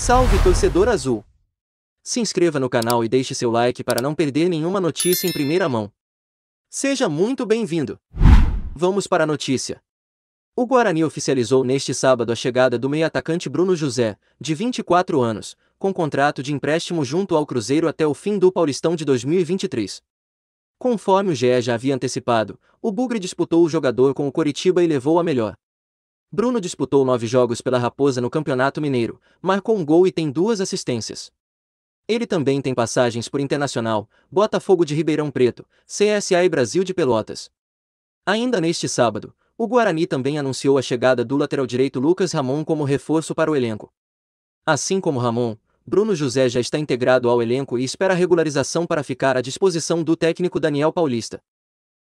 Salve torcedor azul! Se inscreva no canal e deixe seu like para não perder nenhuma notícia em primeira mão. Seja muito bem-vindo! Vamos para a notícia. O Guarani oficializou neste sábado a chegada do meio-atacante Bruno José, de 24 anos, com contrato de empréstimo junto ao Cruzeiro até o fim do Paulistão de 2023. Conforme o GE já havia antecipado, o Bugre disputou o jogador com o Coritiba e levou a melhor. Bruno disputou nove jogos pela Raposa no Campeonato Mineiro, marcou um gol e tem duas assistências. Ele também tem passagens por Internacional, Botafogo de Ribeirão Preto, CSA e Brasil de Pelotas. Ainda neste sábado, o Guarani também anunciou a chegada do lateral direito Lucas Ramon como reforço para o elenco. Assim como Ramon, Bruno José já está integrado ao elenco e espera regularização para ficar à disposição do técnico Daniel Paulista.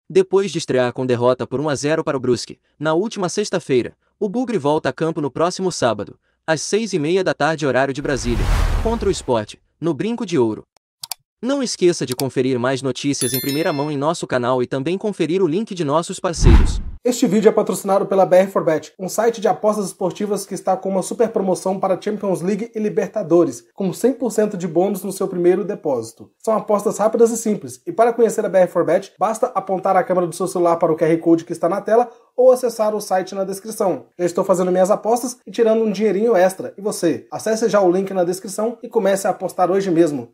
Depois de estrear com derrota por 1 a 0 para o Brusque, na última sexta-feira, o Bugre volta a campo no próximo sábado, às seis e meia da tarde horário de Brasília, contra o esporte, no Brinco de Ouro, não esqueça de conferir mais notícias em primeira mão em nosso canal e também conferir o link de nossos parceiros. Este vídeo é patrocinado pela BR4Bet, um site de apostas esportivas que está com uma super promoção para Champions League e Libertadores, com 100% de bônus no seu primeiro depósito. São apostas rápidas e simples, e para conhecer a BR4Bet, basta apontar a câmera do seu celular para o QR Code que está na tela ou acessar o site na descrição. Já estou fazendo minhas apostas e tirando um dinheirinho extra. E você? Acesse já o link na descrição e comece a apostar hoje mesmo.